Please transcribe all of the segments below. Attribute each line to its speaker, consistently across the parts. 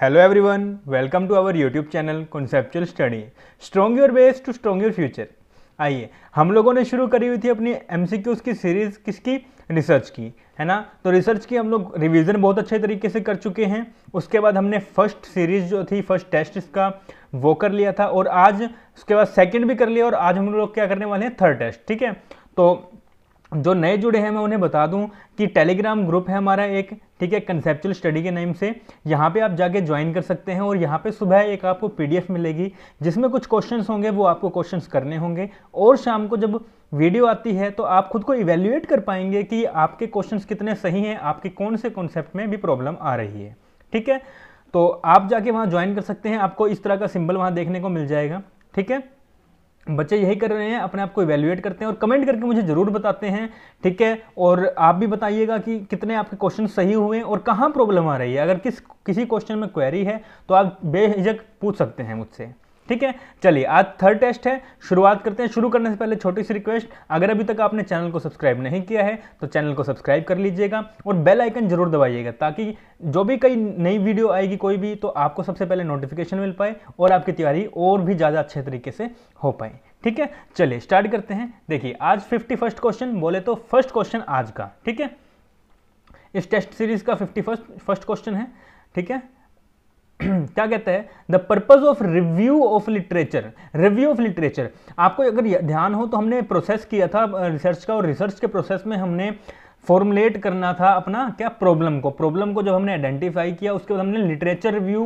Speaker 1: hello everyone welcome to our YouTube channel conceptual study strong your base to strong your future आइए हम लोगों ने शुरू करी हुई थी अपनी एम की सीरीज़ किसकी रिसर्च की है ना तो रिसर्च की हम लोग रिविजन बहुत अच्छे तरीके से कर चुके हैं उसके बाद हमने फर्स्ट सीरीज़ जो थी फर्स्ट टेस्ट इसका वो कर लिया था और आज उसके बाद सेकेंड भी कर लिया और आज हम लोग क्या करने वाले हैं थर्ड टेस्ट ठीक है तो जो नए जुड़े हैं मैं उन्हें बता दूं कि टेलीग्राम ग्रुप है हमारा एक ठीक है कंसेप्चुअल स्टडी के नेम से यहाँ पे आप जाके ज्वाइन कर सकते हैं और यहाँ पे सुबह एक आपको पीडीएफ मिलेगी जिसमें कुछ क्वेश्चंस होंगे वो आपको क्वेश्चंस करने होंगे और शाम को जब वीडियो आती है तो आप खुद को इवेल्युएट कर पाएंगे कि आपके क्वेश्चन कितने सही हैं आपके कौन से कॉन्सेप्ट में भी प्रॉब्लम आ रही है ठीक है तो आप जाके वहाँ ज्वाइन कर सकते हैं आपको इस तरह का सिम्बल वहाँ देखने को मिल जाएगा ठीक है बच्चे यही कर रहे हैं अपने आप को इवेल्युएट करते हैं और कमेंट करके मुझे ज़रूर बताते हैं ठीक है और आप भी बताइएगा कि कितने आपके क्वेश्चन सही हुए हैं और कहाँ प्रॉब्लम आ रही है अगर किस किसी क्वेश्चन में क्वेरी है तो आप बेहिजक पूछ सकते हैं मुझसे ठीक है चलिए आज थर्ड टेस्ट है शुरुआत करते हैं शुरू करने से पहले छोटी सी रिक्वेस्ट अगर अभी तक आपने चैनल को सब्सक्राइब नहीं किया है तो चैनल को सब्सक्राइब कर लीजिएगा और बेल आइकन जरूर दबाइएगा ताकि जो भी कई नई वीडियो आएगी कोई भी तो आपको सबसे पहले नोटिफिकेशन मिल पाए और आपकी तैयारी और भी ज़्यादा अच्छे तरीके से हो पाए ठीक है चलिए स्टार्ट करते हैं देखिए आज फिफ्टी फर्स्ट क्वेश्चन बोले तो फर्स्ट क्वेश्चन आज का ठीक है इस टेस्ट सीरीज का फिफ्टी फर्स्ट फर्स्ट क्वेश्चन है ठीक है क्या कहते हैं the purpose of review of literature review of literature आपको अगर ध्यान हो तो हमने प्रोसेस किया था रिसर्च का और रिसर्च के प्रोसेस में हमने फॉर्मुलेट करना था अपना क्या प्रॉब्लम को प्रॉब्लम को जब हमने आइडेंटिफाई किया उसके बाद हमने लिटरेचर रिव्यू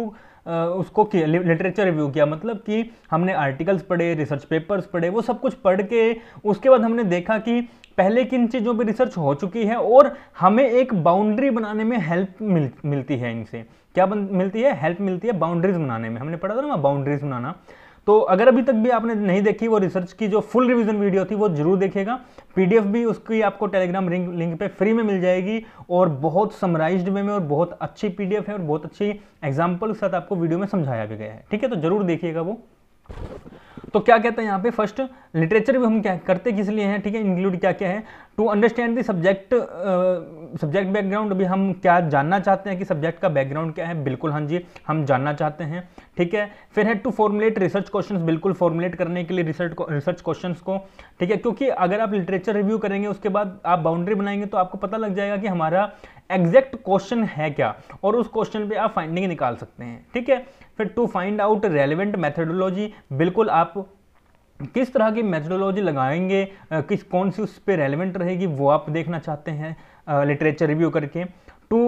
Speaker 1: उसको किया लिटरेचर रिव्यू किया मतलब कि हमने आर्टिकल्स पढ़े रिसर्च पेपर्स पढ़े वो सब कुछ पढ़ के उसके बाद हमने देखा कि पहले किन चीज़ों पर रिसर्च हो चुकी है और हमें एक बाउंड्री बनाने में हेल्प मिल मिलती है इनसे क्या बन, मिलती है हेल्प मिलती है बाउंड्रीज बनाने में हमने पढ़ा था ना बाउंड्रीज बनाना तो अगर अभी तक भी आपने नहीं देखी वो रिसर्च की जो फुल रिवीजन वीडियो थी वो जरूर देखिएगा पीडीएफ भी उसकी आपको टेलीग्राम लिंक लिंक पे फ्री में मिल जाएगी और बहुत समराइज्ड वे में और बहुत अच्छी पीडीएफ है और बहुत अच्छी एग्जाम्पल के साथ आपको वीडियो में समझाया भी गया है ठीक है तो जरूर देखिएगा वो तो क्या कहते हैं यहाँ पे फर्स्ट लिटरेचर भी हम क्या करते किस लिए हैं ठीक है इंक्लूड क्या क्या है to understand the subject subject background अभी हम क्या जानना चाहते हैं कि सब्जेक्ट का बैकग्राउंड क्या है बिल्कुल हाँ जी हम जानना चाहते हैं ठीक है फिर है टू फॉर्मुलेट रिसर्च क्वेश्चंस बिल्कुल फॉर्मुलेट करने के लिए रिसर्च रिसर्च क्वेश्चंस को ठीक है क्योंकि अगर आप लिटरेचर रिव्यू करेंगे उसके बाद आप बाउंड्री बनाएंगे तो आपको पता लग जाएगा कि हमारा एग्जैक्ट क्वेश्चन है क्या और उस क्वेश्चन पर आप फाइंडिंग निकाल सकते हैं ठीक है फिर to find out relevant methodology बिल्कुल आप किस तरह की मेथडोलॉजी लगाएंगे किस कौन सी उस पर रेलिवेंट रहेगी वो आप देखना चाहते हैं लिटरेचर रिव्यू करके to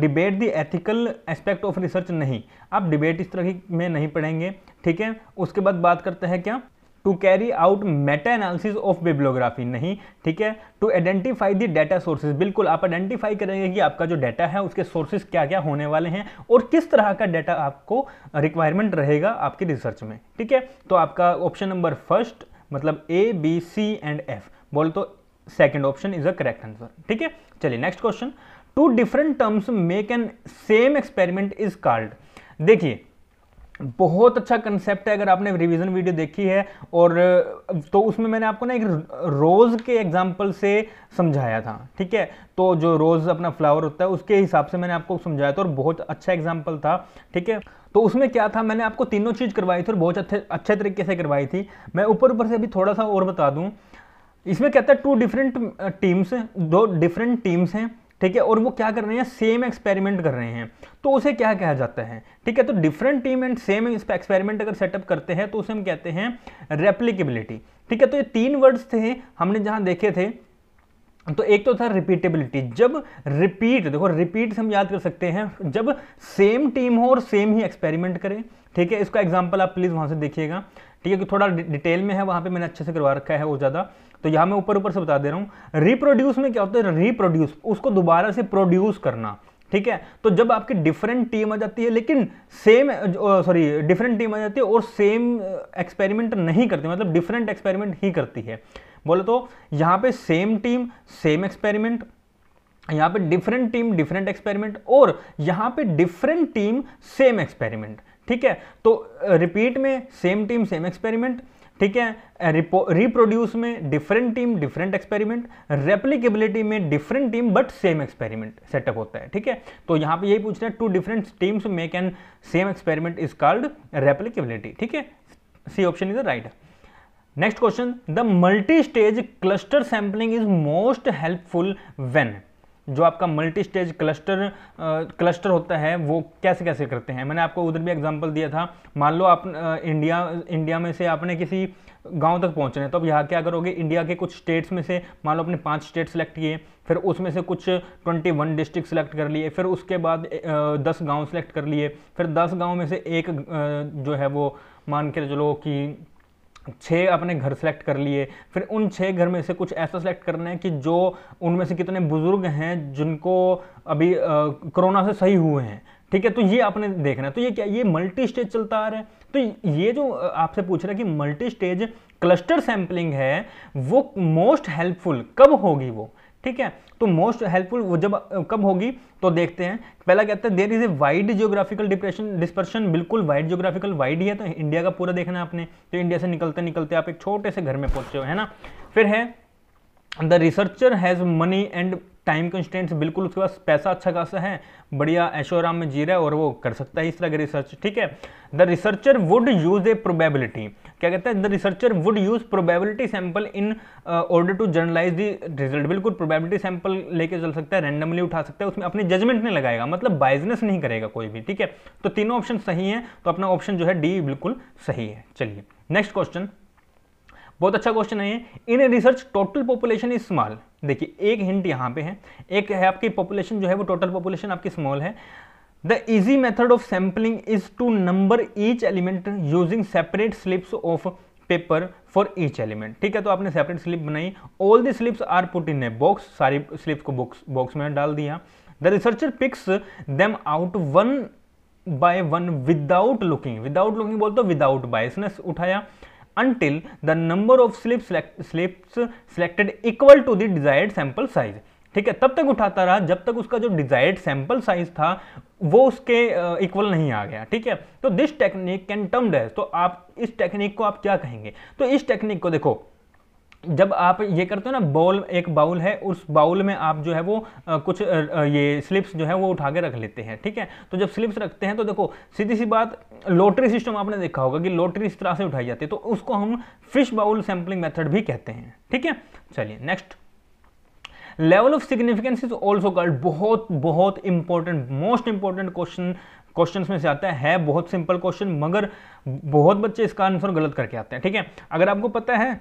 Speaker 1: debate the ethical aspect of research नहीं आप डिबेट इस तरह की में नहीं पढ़ेंगे ठीक है उसके बाद बात करते हैं क्या to carry out meta analysis of bibliography नहीं ठीक है to identify the data sources बिल्कुल आप आइडेंटिफाई करेंगे कि आपका जो डाटा है उसके सोर्सेज क्या क्या होने वाले हैं और किस तरह का डाटा आपको रिक्वायरमेंट रहेगा आपके रिसर्च में ठीक है तो आपका ऑप्शन नंबर फर्स्ट मतलब A B C and F बोल तो second option is a correct answer ठीक है चलिए next question two different terms make an same experiment is called देखिए बहुत अच्छा कंसेप्ट है अगर आपने रिवीजन वीडियो देखी है और तो उसमें मैंने आपको ना एक रोज़ के एग्जाम्पल से समझाया था ठीक है तो जो रोज़ अपना फ्लावर होता है उसके हिसाब से मैंने आपको समझाया था और बहुत अच्छा एग्जाम्पल था ठीक है तो उसमें क्या था मैंने आपको तीनों चीज़ करवाई थी और बहुत अच्छे अच्छे तरीके से करवाई थी मैं ऊपर ऊपर से अभी थोड़ा सा और बता दूँ इसमें कहता है टू डिफरेंट टीम्स दो डिफरेंट टीम्स हैं ठीक है और वो क्या कर रहे हैं सेम एक्सपेरिमेंट कर रहे हैं तो उसे क्या कहा जाता है ठीक है तो different team and same experiment अगर सेटअप करते हैं तो उसे हम कहते हैं रेप्लीकेबिलिटी ठीक है तो ये तीन वर्ड्स थे हमने जहां देखे थे तो एक तो था रिपीटेबिलिटी जब रिपीट देखो रिपीट हम याद कर सकते हैं जब सेम टीम हो और सेम ही एक्सपेरिमेंट करें ठीक है इसका एग्जाम्पल आप प्लीज़ वहां से देखिएगा ठीक है कि थोड़ा डिटेल में है वहां पे मैंने अच्छे से करवा रखा है वो ज़्यादा तो यहां मैं ऊपर ऊपर से बता दे रहा हूं रिप्रोड्यूस में क्या होता है रिप्रोड्यूस उसको दोबारा से प्रोड्यूस करना ठीक है तो जब आपकी डिफरेंट टीम आ जाती है लेकिन सेम सॉरी डिफरेंट टीम आ जाती है और सेम एक्सपेरिमेंट नहीं करती मतलब डिफरेंट एक्सपेरिमेंट ही करती है बोले तो यहां पे सेम टीम सेम एक्सपेरिमेंट यहां पे डिफरेंट टीम डिफरेंट एक्सपेरिमेंट और यहां पे डिफरेंट टीम सेम एक्सपेरिमेंट ठीक है तो रिपीट में सेम टीम सेम एक्सपेरिमेंट ठीक है रिप्रोड्यूस में different team different experiment replicability में different team but same experiment setup होता है ठीक है तो यहां पे यही पूछ रहे हैं two different teams make an same experiment is called replicability ठीक है C option is the right next question the multi stage cluster sampling is most helpful when जो आपका मल्टी स्टेज क्लस्टर क्लस्टर होता है वो कैसे कैसे करते हैं मैंने आपको उधर भी एग्जांपल दिया था मान लो आप इंडिया इंडिया में से आपने किसी गांव तक पहुंचना है तो अब यहाँ क्या करोगे इंडिया के कुछ स्टेट्स में से मान लो अपने पांच स्टेट सेलेक्ट किए फिर उसमें से कुछ 21 डिस्ट्रिक्ट सेलेक्ट कर लिए फिर उसके बाद दस गाँव सेलेक्ट कर लिए फिर दस गाँव में से एक जो है वो मान के चलो कि छः अपने घर सेलेक्ट कर लिए फिर उन छः घर में से कुछ ऐसा सेलेक्ट करना है कि जो उनमें से कितने बुज़ुर्ग हैं जिनको अभी कोरोना से सही हुए हैं ठीक है तो ये आपने देखना है तो ये क्या ये मल्टी स्टेज चलता आ रहा है तो ये जो आपसे पूछ रहा है कि मल्टी स्टेज क्लस्टर सैम्पलिंग है वो मोस्ट हेल्पफुल कब होगी वो ठीक है तो मोस्ट हेल्पफुल वो जब कब होगी तो देखते हैं पहला कहते हैं there is a wide geographical depression dispersion बिल्कुल वाइड जियोग्राफिकल वाइड ही है तो इंडिया का पूरा देखना आपने तो इंडिया से निकलते निकलते आप एक छोटे से घर में पहुंचे हो है ना फिर है the researcher has money and time constants बिल्कुल उसके पास पैसा अच्छा खासा है बढ़िया ऐशो आराम में जी रहा है और वो कर सकता है इस तरह के रिसर्च ठीक है the researcher would use a probability क्या कहते हैं the researcher would use probability sample in order to generalize the result बिल्कुल प्रोबेबिलिटी सैंपल लेके चल सकता है रैंडमली उठा सकता है उसमें अपने जजमेंट नहीं लगाएगा मतलब बाइजनेस नहीं करेगा कोई भी ठीक है तो तीनों ऑप्शन सही है तो अपना ऑप्शन जो है डी बिल्कुल सही है चलिए नेक्स्ट क्वेश्चन बहुत अच्छा क्वेश्चन है in research total population is small देखिए एक हिंट यहाँ पे है एक है आपकी पॉपुलेशन जो है वो टोटल पॉपुलेशन आपकी स्मॉल है the easy method of sampling is to number each element using separate slips of paper for each element ठीक है तो आपने सेपरेट स्लिप बनाई all the slips are put in a box सारी slips को box box में डाल दिया the researcher picks them out one by one without looking without looking बोलते विदाउट बाय इसने उठाया until the number of slip select, slips selected equal to the desired sample size ठीक है तब तक उठाता रहा जब तक उसका जो डिजायर्ड सैंपल साइज था वो उसके इक्वल uh, नहीं आ गया ठीक है तो this technique can term as तो आप इस टेक्निक को आप क्या कहेंगे तो इस टेक्निक को देखो जब आप ये करते हो ना बाउल एक बाउल है उस बाउल में आप जो है वो आ, कुछ आ, ये स्लिप्स जो है वो उठा के रख लेते हैं ठीक है तो जब स्लिप्स रखते हैं तो देखो सीधी सी बात लॉटरी सिस्टम आपने देखा होगा कि लॉटरी इस तरह से उठाई जाती है तो उसको हम फिश बाउल सैम्पलिंग मेथड भी कहते हैं ठीक है चलिए next level of significance is also called बहुत बहुत important most important question question में से आता है बहुत सिंपल क्वेश्चन मगर बहुत बच्चे इसका आंसर गलत करके आते हैं ठीक है अगर आपको पता है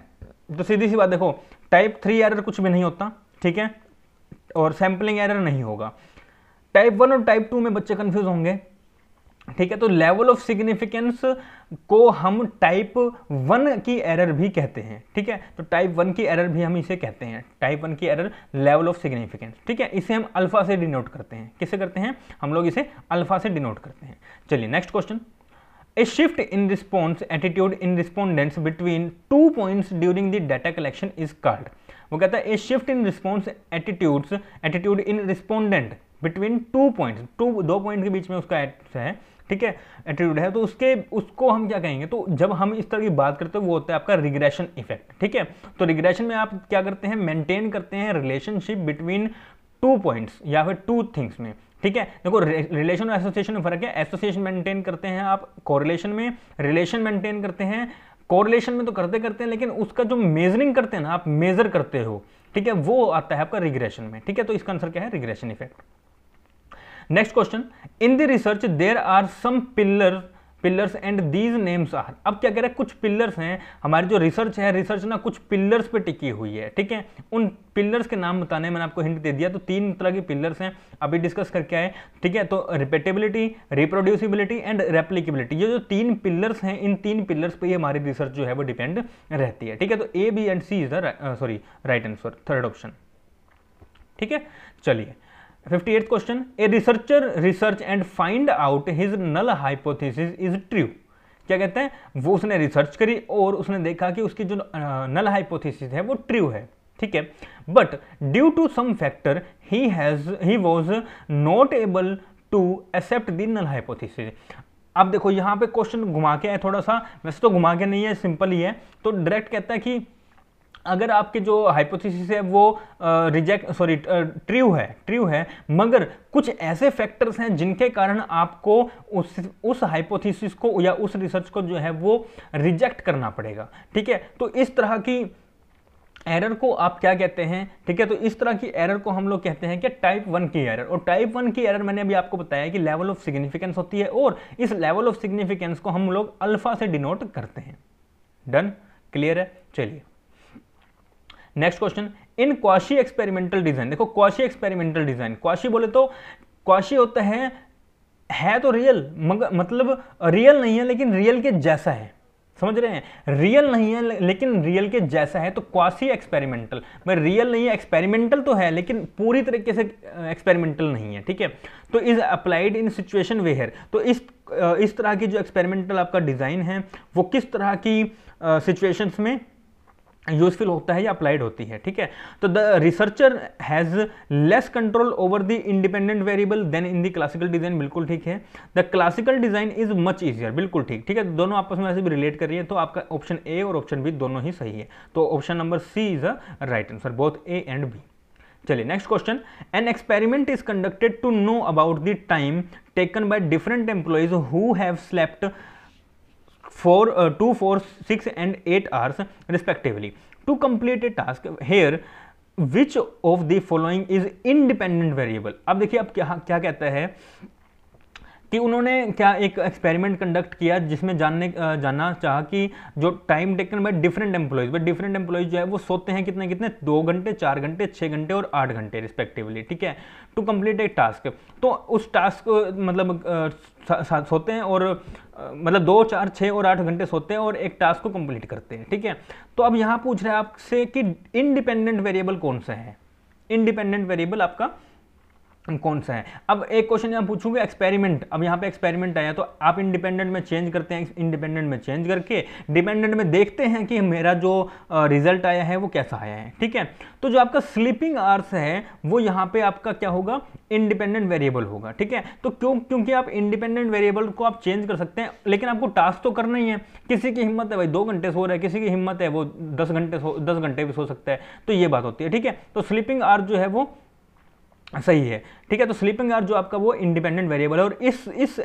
Speaker 1: तो सीधी सी बात देखो टाइप थ्री एरर कुछ भी नहीं होता ठीक है और सैम्पलिंग एरर नहीं होगा टाइप वन और टाइप टू में बच्चे कंफ्यूज होंगे ठीक है तो लेवल ऑफ सिग्निफिकेंस को हम टाइप वन की एरर भी कहते हैं ठीक है तो टाइप वन की एरर भी हम इसे कहते हैं टाइप वन की एरर लेवल ऑफ सिग्निफिकेंस ठीक है इसे हम अल्फा से डिनोट करते हैं किसे करते हैं हम लोग इसे अल्फा से डिनोट करते हैं चलिए next question a shift in response attitude in respondents between two points during the data collection is called वो कहता है a shift in response attitudes attitude in respondent between two points two दो point के बीच में उसका है ठीक है एटीट्यूड है तो उसके उसको हम क्या कहेंगे तो जब हम इस तरह की बात करते हैं वो होता है आपका रिग्रेशन इफेक्ट ठीक है तो रिग्रेशन में आप क्या करते हैं मेंटेन करते हैं रिलेशनशिप बिटवीन टू पॉइंट्स या फिर टू थिंग्स में ठीक है देखो रिलेशन और एसोसिएशन में फर्क है एसोसिएशन मेंटेन करते हैं आप कोरिलेशन में रिलेशन मेंटेन करते हैं कोरिलेशन में तो करते करते हैं लेकिन उसका जो मेजरिंग करते हैं ना आप मेजर करते हो ठीक है वो आता है आपका रिग्रेशन में ठीक है तो इसका आंसर क्या है regression effect next question in the research there are some pillar pillars and these names are अब क्या कह रहे हैं कुछ पिलर्स हैं हमारी जो रिसर्च है रिसर्च ना कुछ पिलर्स पे टिकी हुई है ठीक है उन पिलर्स के नाम बताने मैंने आपको हिंट दे दिया तो तीन तरह के पिलर्स हैं अभी डिस्कस करके आए ठीक है तो रिपेटेबिलिटी रिप्रोड्यूसिबिलिटी एंड रेप्लीकेबिलिटी ये जो तीन पिलर्स हैं इन तीन पिलर्स पर ही हमारी रिसर्च जो है वो डिपेंड रहती है ठीक है तो A B and C is the sorry right answer third option ठीक है चलिए fifty eight question a researcher research and find out his null hypothesis is true क्या कहते हैं वो उसने रिसर्च करी और उसने देखा कि उसकी जो नल हाइपोथेसिस है वो ट्रू है ठीक है but due to some factor he has he was not able to accept the null hypothesis अब देखो यहाँ पे क्वेश्चन घुमा के है थोड़ा सा वैसे तो घुमा के नहीं है सिंपल ही है तो डायरेक्ट कहता है कि अगर आपके जो हाइपोथेसिस है वो रिजेक्ट सॉरी ट्रू है ट्रू है मगर कुछ ऐसे फैक्टर्स हैं जिनके कारण आपको उस उस हाइपोथेसिस को या उस रिसर्च को जो है वो रिजेक्ट करना पड़ेगा ठीक है तो इस तरह की एरर को आप क्या कहते हैं ठीक है तो इस तरह की एरर को हम लोग कहते हैं कि टाइप वन की एरर और टाइप वन की एरर मैंने अभी आपको बताया कि लेवल ऑफ सिग्निफिकेंस होती है और इस लेवल ऑफ सिग्निफिकेंस को हम लोग अल्फा से डिनोट करते हैं डन क्लियर है चलिए next question in quasi experimental design देखो क्वाशी एक्सपेरिमेंटल डिजाइन क्वाशी बोले तो क्वाशी होता है है तो रियल मगर मतलब रियल नहीं है लेकिन रियल के जैसा है समझ रहे हैं रियल नहीं है लेकिन रियल के जैसा है तो क्वासी एक्सपेरिमेंटल मैं रियल नहीं है एक्सपेरिमेंटल तो है लेकिन पूरी तरीके से एक्सपेरिमेंटल नहीं है ठीक है तो is applied in situation where तो इस इस तरह की जो एक्सपेरिमेंटल आपका डिज़ाइन है वो किस तरह की सिचुएशंस में यूजफुल होता है या अप्लाइड होती है ठीक है तो the researcher has less control over the independent variable than in the classical design बिल्कुल ठीक है the classical design is much easier बिल्कुल ठीक ठीक है तो दोनों आपस में ऐसे भी रिलेट करिए तो आपका ऑप्शन ए और ऑप्शन बी दोनों ही सही है तो option number C is a right answer both A and B चलिए next question an experiment is conducted to know about the time taken by different employees who have slept four two four six and eight hours respectively to complete a task here which of the following is is variable अब देखिए अब क्या क्या कहता है कि उन्होंने क्या एक एक्सपेरिमेंट कंडक्ट किया जिसमें जानने जानना चाहा कि जो time taken by different employees by different employees जो है वो सोते हैं कितने कितने दो घंटे चार घंटे छः घंटे और आठ घंटे रिस्पेक्टिवली ठीक है टू कंप्लीट ए टास्क तो उस टास्क मतलब सोते हैं और मतलब दो चार छः और आठ घंटे सोते हैं और एक टास्क को कंप्लीट करते हैं ठीक है तो अब यहाँ पूछ रहे हैं आपसे कि इनडिपेंडेंट वेरिएबल कौन सा है इनडिपेंडेंट वेरिएबल आपका कौन सा है अब एक क्वेश्चन यहाँ पूछूंगे एक्सपेरिमेंट अब यहाँ पे एक्सपेरिमेंट आया तो आप इंडिपेंडेंट में चेंज करते हैं इंडिपेंडेंट में चेंज करके डिपेंडेंट में देखते हैं कि मेरा जो रिजल्ट आया है वो कैसा आया है ठीक है तो जो आपका स्लीपिंग आर्स है वो यहाँ पे आपका क्या होगा इंडिपेंडेंट वेरिएबल होगा ठीक है तो क्यों क्योंकि आप इंडिपेंडेंट वेरिएबल को आप चेंज कर सकते हैं लेकिन आपको टास्क तो करना ही है किसी की हिम्मत है भाई दो घंटे सो रहा है किसी की हिम्मत है वो दस घंटे सो दस घंटे भी सो सकता है तो ये बात होती है ठीक है तो स्लीपिंग आर्स जो है वो सही है ठीक है तो स्लीपिंग आर जो आपका वो इंडिपेंडेंट वेरिएबल है और इस इस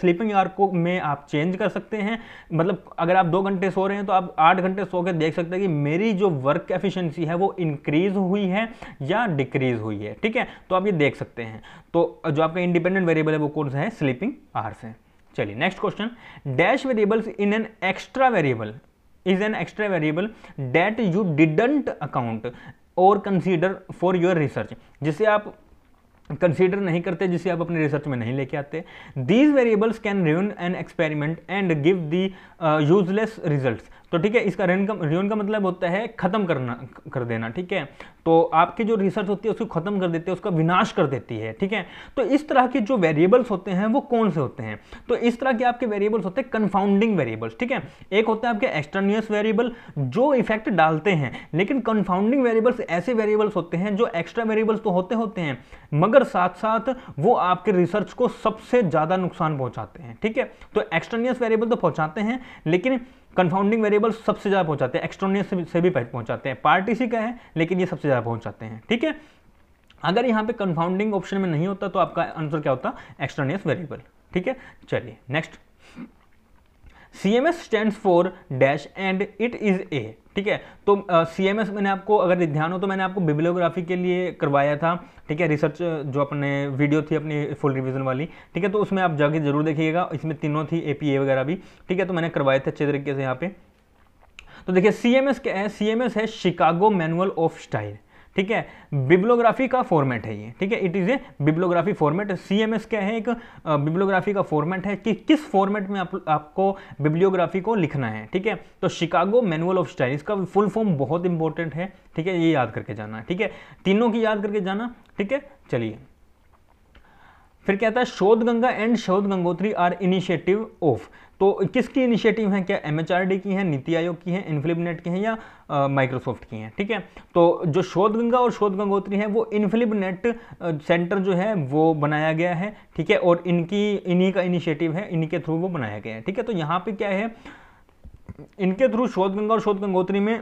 Speaker 1: स्लीपिंग आर को में आप चेंज कर सकते हैं मतलब अगर आप दो घंटे सो रहे हैं तो आप आठ घंटे सो के देख सकते हैं कि मेरी जो वर्क एफिशिएंसी है वो इंक्रीज हुई है या डिक्रीज हुई है ठीक है तो आप ये देख सकते हैं तो जो आपका इंडिपेंडेंट वेरिएबल है वो कौन सा है स्लीपिंग आर से चलिए next question dash variables in an extra variable is an extra variable that you didn't account or consider for your research जिसे आप कंसीडर नहीं करते जिसे आप अपने रिसर्च में नहीं लेके आते these variables can ruin an experiment and give the useless results तो ठीक है इसका रेन का रियोन का मतलब होता है ख़त्म करना कर देना ठीक है तो आपकी जो रिसर्च होती है उसको ख़त्म कर देती है उसका विनाश कर देती है ठीक है तो इस तरह के जो वेरिएबल्स होते हैं वो कौन से होते हैं तो इस तरह के आपके वेरिएबल्स होते हैं कन्फाउंडिंग वेरिएबल्स ठीक है एक होता है आपके एक्सटर्नियस वेरिएबल जो इफेक्ट डालते हैं लेकिन कन्फाउंडिंग वेरिएबल्स ऐसे वेरिएबल्स होते हैं जो एक्स्ट्रा वेरिएबल्स तो होते होते हैं मगर साथ साथ वो आपके रिसर्च को सबसे ज़्यादा नुकसान पहुंचाते हैं ठीक है तो एक्सटर्नियस वेरिएबल तो पहुंचाते हैं लेकिन कंफाउंडिंग वेरिएबल सबसे ज़्यादा पहुंचाते हैं एक्सट्रोनियस से भी पहुंचाते हैं पार्टी सी का है लेकिन ये सबसे ज़्यादा पहुंचाते हैं ठीक है अगर यहाँ पे कंफाउंडिंग ऑप्शन में नहीं होता तो आपका आंसर क्या होता एक्सट्रोनियस वेरिएबल ठीक है चलिए next C M S stand for dash and it is a ठीक है तो सी एम एस मैंने आपको अगर ध्यान हो तो मैंने आपको बिब्लियोग्राफी के लिए करवाया था ठीक है रिसर्च जो अपने वीडियो थी अपनी फुल रिविजन वाली ठीक है तो उसमें आप जाके जरूर देखिएगा इसमें तीनों थी ए पी ए वगैरह भी ठीक है तो मैंने करवाए थे अच्छे तरीके से यहाँ पे तो देखिए सी एम एस क्या है सी एम एस है शिकागो मैनुअल ऑफ स्टाइल ठीक है बिब्लोग्राफी का फॉर्मेट है ये ठीक है it is a bibliography format C M S क्या है एक बिब्लोग्राफी का फॉर्मेट है कि किस फॉर्मेट में आप, आपको बिब्लियोग्राफी को लिखना है ठीक है तो शिकागो मैनुअल ऑफ स्टाइल इसका फुल फॉर्म बहुत इंपॉर्टेंट है ठीक है ये याद करके जाना ठीक है तीनों की याद करके जाना ठीक है चलिए फिर कहता है शोध गंगा एंड शोध गंगोत्री आर इनिशिएटिव ऑफ तो किसकी इनिशिएटिव है क्या एमएचआरडी की है नीति आयोग की है इनफिलिबनेट की है या माइक्रोसॉफ्ट की है ठीक है तो जो शोध गंगा और शोध गंगोत्री है वो इन्फ्लिबनेट सेंटर जो है वो बनाया गया है ठीक है और इनकी इन्हीं का इनिशिएटिव है इन्हीं के थ्रू वो बनाया गया है ठीक है तो यहाँ पे क्या है इनके थ्रू शोध गंगा और शोध गंगोत्री में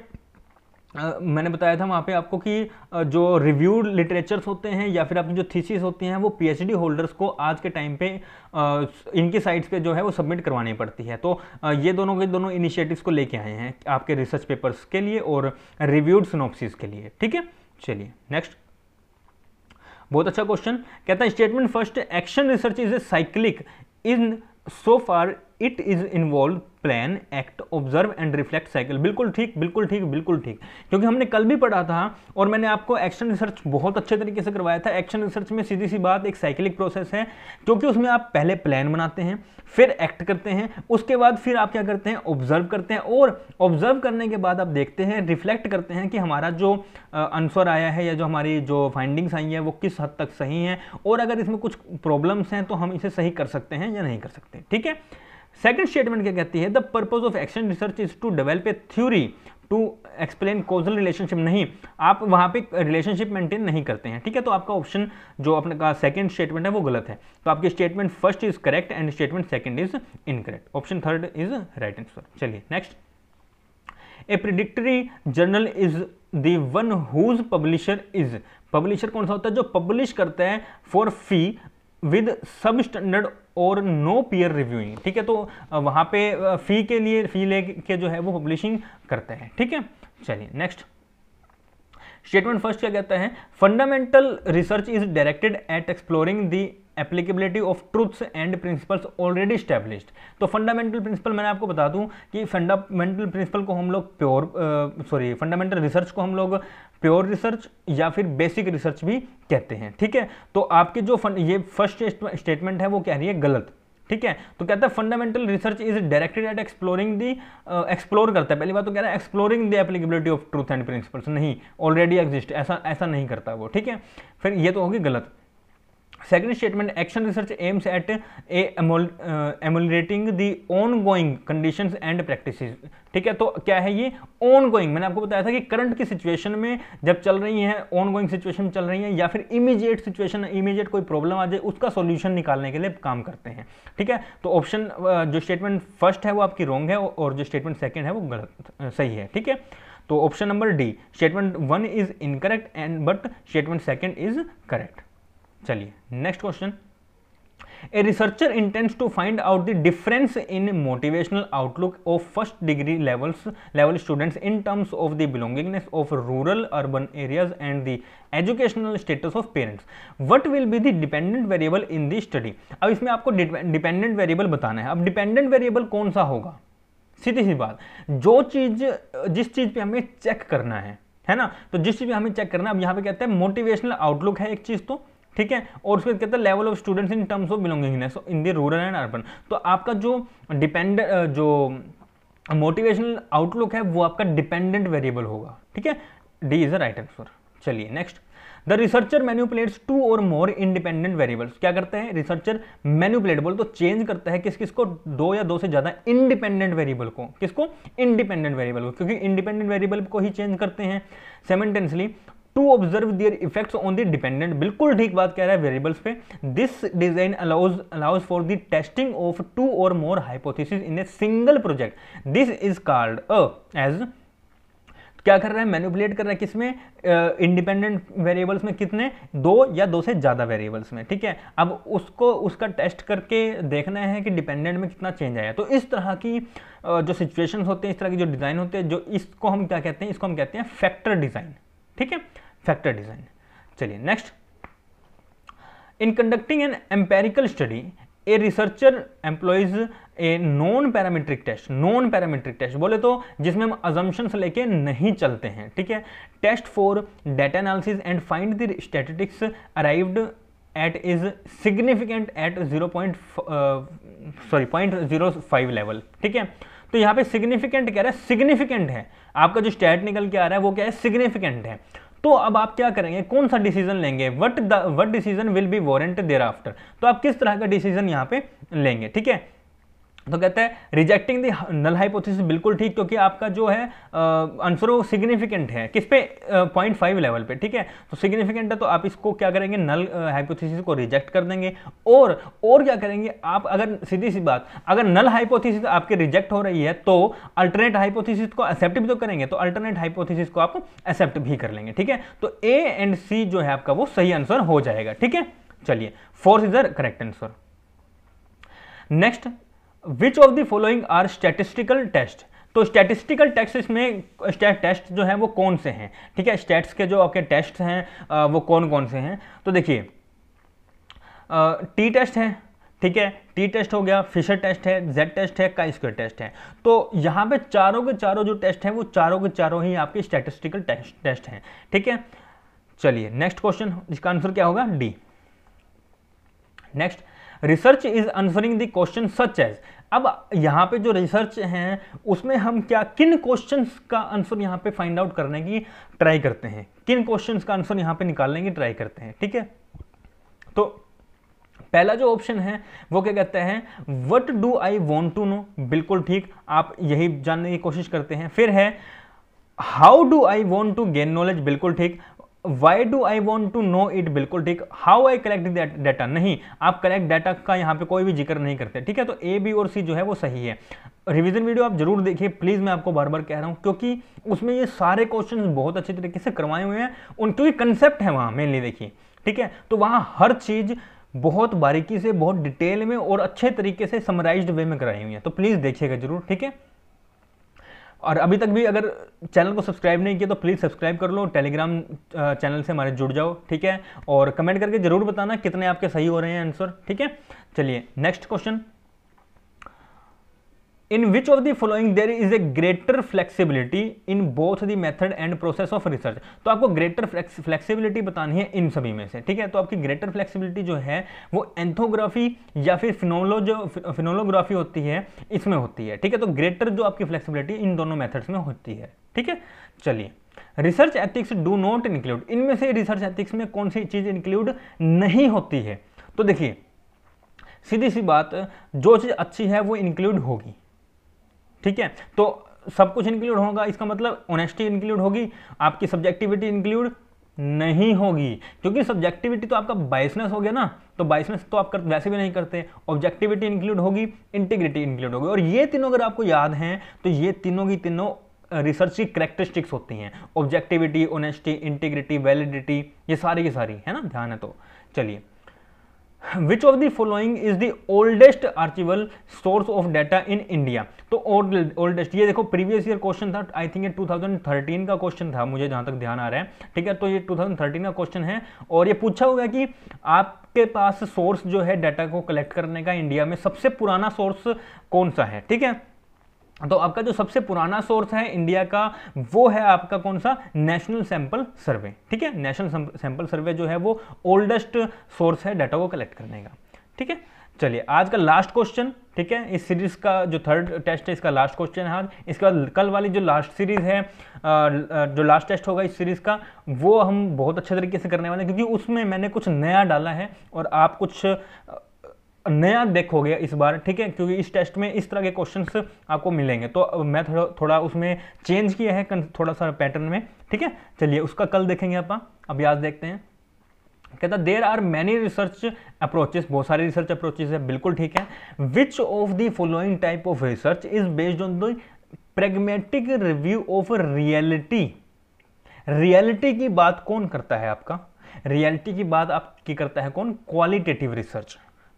Speaker 1: मैंने बताया था वहाँ पे आपको कि जो रिव्यूड लिटरेचर्स होते हैं या फिर आपकी जो थीसिस होती हैं वो पीएचडी होल्डर्स को आज के टाइम पे इनकी साइट्स पे जो है वो सबमिट करवानी पड़ती है तो ये दोनों के दोनों इनिशिएटिव्स को लेके आए हैं आपके रिसर्च पेपर्स के लिए और रिव्यूड सिनोप्सिस के लिए ठीक है चलिए नेक्स्ट बहुत अच्छा क्वेश्चन कहता है statement first action research is a cyclic in so far it is involve plan act observe and reflect cycle बिल्कुल ठीक बिल्कुल ठीक बिल्कुल ठीक क्योंकि हमने कल भी पढ़ा था और मैंने आपको एक्शन रिसर्च बहुत अच्छे तरीके से करवाया था एक्शन रिसर्च में सीधी सी बात एक साइकिलिक प्रोसेस है क्योंकि उसमें आप पहले प्लान बनाते हैं फिर एक्ट करते हैं उसके बाद फिर आप क्या करते हैं ऑब्जर्व करते हैं और ऑब्जर्व करने के बाद आप देखते हैं रिफ्लेक्ट करते हैं कि हमारा जो आंसर आया है या जो हमारी जो फाइंडिंग्स आई हैं वो किस हद तक सही हैं और अगर इसमें कुछ प्रॉब्लम्स हैं तो हम इसे सही कर सकते हैं या नहीं कर सकते ठीक है सेकंड स्टेटमेंट क्या कहती है the purpose of action research is to develop a theory to explain causal relationship नहीं आप वहाँ पे रिलेशनशिप मेंटेन नहीं करते हैं ठीक है तो आपका ऑप्शन जो अपने का सेकंड स्टेटमेंट है वो गलत है तो आपकी statement first is correct and statement second is incorrect option third is right answer चलिए next a predatory journal is the one whose publisher is publisher कौन सा होता है जो पब्लिश करता है for fee with substandard or no peer reviewing ठीक है तो वहां पे फ़ी के लिए फ़ी ले के जो है वो पब्लिशिंग करते हैं ठीक है चलिए नेक्स्ट स्टेटमेंट फर्स्ट क्या कहता है fundamental research is directed at exploring the applicability of truths and principles already established तो फंडामेंटल प्रिंसिपल मैंने आपको बता दूं कि फंडामेंटल प्रिंसिपल को हम लोग प्योर सॉरी फंडामेंटल रिसर्च को हम लोग प्योर रिसर्च या फिर बेसिक रिसर्च भी कहते हैं ठीक है तो आपके जो फंड ये फर्स्ट स्टेटमेंट है वो कह रही है गलत ठीक है तो कहता है fundamental research is directed at exploring the explore करता है पहली बात तो कह रहा है exploring the applicability of truth and principles नहीं ऑलरेडी एग्जिस्ट ऐसा ऐसा नहीं करता वो ठीक है फिर ये तो होगी गलत second statement action research aims at ameliorating the ongoing condition and practice ठीक है तो क्या है ये ऑन गोइंग मैंने आपको बताया था कि करंट की सिचुएशन में जब चल रही है ऑन गोइंग सिचुएशन चल रही है या फिर इमीजिएट सिचुएशन इमीजिएट कोई प्रॉब्लम आ जाए उसका सॉल्यूशन निकालने के लिए काम करते हैं ठीक है तो ऑप्शन uh, जो स्टेटमेंट फर्स्ट है वो आपकी रॉन्ग है और जो स्टेटमेंट सेकेंड है वो गलत uh, सही है ठीक है तो option number D statement one is incorrect and but statement second is correct चलिए next question a researcher intends to find out the difference in motivational outlook of first degree levels level students in terms of the belongingness of rural urban areas and the educational status of parents what will be the dependent variable in the study अब इसमें आपको dependent variable बताना है अब dependent variable कौन सा होगा सीधी सी बात जो चीज जिस चीज पर हमें चेक करना है है ना तो जिस चीज पे हमें चेक करना है अब यहाँ पे कहते हैं मोटिवेशनल आउटलुक है एक चीज तो ठीक है और उसके बाद कहता है level of students in terms of belongingness in the rural and urban तो आपका जो डिपेंड जो मोटिवेशनल आउटलुक है वो आपका डिपेंडेंट वेरिएबल होगा ठीक है D is the right answer चलिए next the researcher manipulates two or more independent variables क्या करते हैं रिसर्चर मैन्यूपुलेट बोल तो चेंज करता है किस किस को दो या दो से ज़्यादा इंडिपेंडेंट वेरिएबल को किसको इंडिपेंडेंट वेरिएबल को क्योंकि इंडिपेंडेंट वेरिएबल को ही चेंज करते हैं simultaneously to observe their effects on the dependent बिल्कुल ठीक बात कह रहा है वेरिएबल्स पे this design allows allows for the testing of two or more hypothesis in a single project this is called a as क्या कर रहा है मैनिपुलेट कर रहा है किसमें इंडिपेंडेंट वेरिएबल्स में कितने दो या दो से ज़्यादा वेरिएबल्स में ठीक है अब उसको उसका टेस्ट करके देखना है कि डिपेंडेंट में कितना चेंज आया तो इस तरह की uh, जो सिचुएशंस होते हैं इस तरह की जो डिज़ाइन होते हैं जो इसको हम क्या कहते हैं इसको हम कहते हैं फैक्टर डिज़ाइन ठीक है फैक्टर डिज़ाइन चलिए next in conducting an empirical study a researcher employs a non parametric test non parametric test बोले तो जिसमें हम अजम्पन्स लेके नहीं चलते हैं ठीक है test for data analysis and find the statistics arrived at is significant at zero point sorry point zero five level ठीक है तो यहाँ पे सिग्निफिकेंट कह रहा है सिग्निफिकेंट है आपका जो स्टैट निकल के आ रहा है वो क्या है सिग्निफिकेंट है तो अब आप क्या करेंगे कौन सा डिसीजन लेंगे what the what decision will be warrant thereafter तो आप किस तरह का डिसीजन यहाँ पे लेंगे ठीक है तो कहते हैं रिजेक्टिंग दी नल हाइपोथेसिस बिल्कुल ठीक क्योंकि आपका जो है आंसर वो सिग्निफिकेंट है किस पे पॉइंट फाइव लेवल पे ठीक है तो सिग्निफिकेंट है तो आप इसको क्या करेंगे नल हाइपोथेसिस को रिजेक्ट कर देंगे और और क्या करेंगे आप अगर सीधी सी बात अगर नल हाइपोथेसिस आपके रिजेक्ट हो रही है तो अल्टरनेट हाइपोथिस को एक्सेप्ट भी तो करेंगे तो अल्टरनेट हाइपोथिस को आप एक्सेप्ट भी कर लेंगे ठीक है तो ए एंड सी जो है आपका वो सही आंसर हो जाएगा ठीक है चलिए fourth is the correct answer next which of the following are statistical test तो स्टैटिस्टिकल टेस्ट इसमें टेस्ट जो है वो कौन से हैं ठीक है स्टेट्स के जो आपके टेस्ट हैं वो कौन कौन से हैं तो देखिए टी टेस्ट है ठीक है टी टेस्ट हो गया फिशर टेस्ट है जेड टेस्ट है का स्क्वेयर टेस्ट है तो यहाँ पे चारों के चारों जो टेस्ट हैं वो चारों के चारों ही आपके स्टैटिस्टिकल टेस्ट टेस्ट हैं ठीक है चलिए नेक्स्ट क्वेश्चन इसका आंसर क्या होगा D next research is answering the question such as अब यहाँ पे जो रिसर्च हैं उसमें हम क्या किन क्वेश्चंस का आंसर यहाँ पे फाइंड आउट करने की ट्राई करते हैं किन क्वेश्चंस का आंसर यहाँ पे निकालने की ट्राई करते हैं ठीक है तो पहला जो ऑप्शन है वो क्या कहते हैं what do I want to know बिल्कुल ठीक आप यही जानने की कोशिश करते हैं फिर है how do I want to gain knowledge बिल्कुल ठीक why do I want to know it बिल्कुल ठीक हाउ आई कलेक्ट डाटा नहीं आप कलेक्ट डाटा का यहाँ पे कोई भी जिक्र नहीं करते ठीक है तो ए बी और सी जो है वो सही है रिविजन वीडियो आप जरूर देखिए प्लीज़ मैं आपको बार बार कह रहा हूँ क्योंकि उसमें ये सारे क्वेश्चन बहुत अच्छे तरीके से करवाए हुए हैं उन क्योंकि कंसेप्ट है वहाँ मेनली देखिए ठीक है तो वहाँ हर चीज़ बहुत बारीकी से बहुत डिटेल में और अच्छे तरीके से समराइज्ड वे में कराई हुई है तो प्लीज़ देखिएगा जरूर ठीक है और अभी तक भी अगर चैनल को सब्सक्राइब नहीं किया तो प्लीज़ सब्सक्राइब कर लो टेलीग्राम चैनल से हमारे जुड़ जाओ ठीक है और कमेंट करके ज़रूर बताना कितने आपके सही हो रहे हैं आंसर ठीक है चलिए next question in which of the following there is a greater flexibility in both the method and process of research तो आपको ग्रेटर फ्लेक्सीबिलिटी बतानी है इन सभी में से ठीक है तो आपकी ग्रेटर फ्लेक्सीबिलिटी जो है वो एंथोग्राफी या फिर फिनोलोज फिनोलोग्राफी होती है इसमें होती है ठीक है तो ग्रेटर जो आपकी फ्लेक्सिबिलिटी इन दोनों मैथड्स में होती है ठीक है चलिए research ethics do not include इनमें से रिसर्च एथिक्स में कौन सी चीज इंक्लूड नहीं होती है तो देखिए सीधी सी बात जो चीज अच्छी है वो इंक्लूड होगी ठीक है तो सब कुछ इंक्लूड होगा इसका मतलब ऑनेस्टी इंक्लूड होगी आपकी सब्जेक्टिविटी इंक्लूड नहीं होगी क्योंकि सब्जेक्टिविटी तो आपका बाइसनेस हो गया ना तो बाइसनेस तो आप कर, वैसे भी नहीं करते ऑब्जेक्टिविटी इंक्लूड होगी इंटीग्रिटी इंक्लूड होगी और ये तीनों अगर आपको याद हैं तो ये तीनों की तीनों रिसर्च की करेक्टरिस्टिक्स होती हैं ऑब्जेक्टिविटी ऑनेस्टी इंटीग्रिटी वैलिडिटी ये सारी की सारी है ना ध्यान है तो चलिए which of the following is the oldest archival source of data in India तो ओल्डेस्ट ये देखो प्रीवियस ईयर क्वेश्चन था आई थिंक ये 2013 का क्वेश्चन था मुझे जहां तक ध्यान आ रहा है ठीक है तो ये 2013 का क्वेश्चन है और ये पूछा हुआ कि आपके पास सोर्स जो है डाटा को कलेक्ट करने का इंडिया में सबसे पुराना सोर्स कौन सा है ठीक है तो आपका जो सबसे पुराना सोर्स है इंडिया का वो है आपका कौन सा नेशनल सैंपल सर्वे ठीक है नेशनल सैंपल सर्वे जो है वो ओल्डेस्ट सोर्स है डाटा को कलेक्ट करने का ठीक है चलिए आज का लास्ट क्वेश्चन ठीक है इस सीरीज का जो थर्ड टेस्ट है इसका लास्ट क्वेश्चन है आज इसके बाद कल वाली जो लास्ट सीरीज है जो लास्ट टेस्ट होगा इस सीरीज का वो हम बहुत अच्छे तरीके से करने वाले हैं क्योंकि उसमें मैंने कुछ नया डाला है और आप कुछ नया देखोगे इस बार ठीक है क्योंकि इस टेस्ट में इस तरह के क्वेश्चन आपको मिलेंगे तो मैं थोड़ा थोड़ा उसमें चेंज किया है थोड़ा सा पैटर्न में ठीक है चलिए उसका कल देखेंगे आप अभ्यास देखते हैं कहता there are many research approaches बहुत सारी रिसर्च अप्रोचेस है बिल्कुल ठीक है which of the following type of research is based on the pragmatic review of reality reality की बात कौन करता है आपका रियलिटी की बात आप की करता है कौन क्वालिटेटिव रिसर्च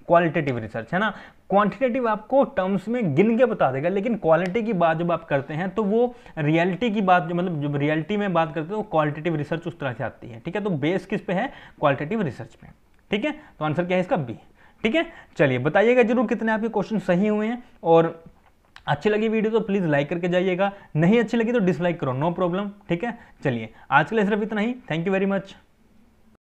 Speaker 1: क्वालिटेटिव रिसर्च है ना क्वांटिटेटिव आपको टर्म्स में गिन के बता देगा लेकिन क्वालिटी की बात जब आप करते हैं तो वो रियलिटी की बात जो मतलब जब रियलिटी में बात करते हैं तो क्वालिटेटिव रिसर्च उस तरह से आती है ठीक है तो बेस किस पे है क्वालिटेटिव रिसर्च पे ठीक है तो आंसर क्या है इसका बी ठीक है चलिए बताइएगा जरूर कितने आपके क्वेश्चन सही हुए हैं और अच्छी लगी वीडियो तो प्लीज़ लाइक करके जाइएगा नहीं अच्छी लगी तो डिसलाइक करो नो प्रॉब्लम ठीक है चलिए आज के लिए सिर्फ इतना ही थैंक यू वेरी मच